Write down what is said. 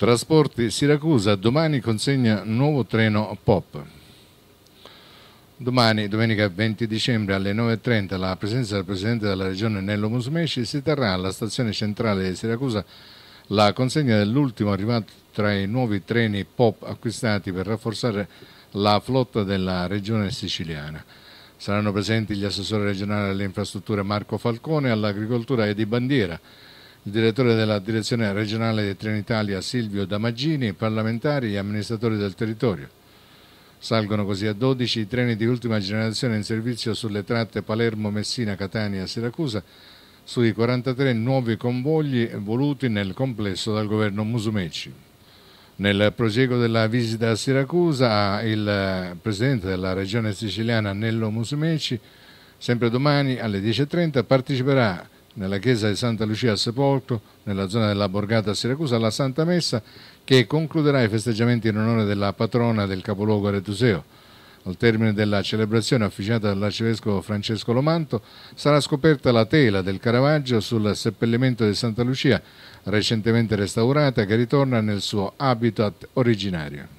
Trasporti Siracusa, domani consegna nuovo treno POP. Domani, domenica 20 dicembre alle 9.30, la presenza del Presidente della Regione Nello Musmeci si terrà alla stazione centrale di Siracusa la consegna dell'ultimo arrivato tra i nuovi treni POP acquistati per rafforzare la flotta della Regione siciliana. Saranno presenti gli assessori regionali alle infrastrutture Marco Falcone, all'agricoltura e di Bandiera, il direttore della direzione regionale di Trenitalia Silvio Damaggini, parlamentari e amministratori del territorio. Salgono così a 12 i treni di ultima generazione in servizio sulle tratte Palermo, Messina, Catania, Siracusa, sui 43 nuovi convogli voluti nel complesso dal governo Musumeci. Nel prosieguo della visita a Siracusa, il presidente della regione siciliana Nello Musumeci, sempre domani alle 10.30, parteciperà a nella chiesa di Santa Lucia a Sepolcro, nella zona della Borgata a Siracusa, la Santa Messa che concluderà i festeggiamenti in onore della patrona del capoluogo aretuseo. Al termine della celebrazione officiata dall'arcivescovo Francesco Lomanto sarà scoperta la tela del Caravaggio sul seppellimento di Santa Lucia, recentemente restaurata, che ritorna nel suo habitat originario.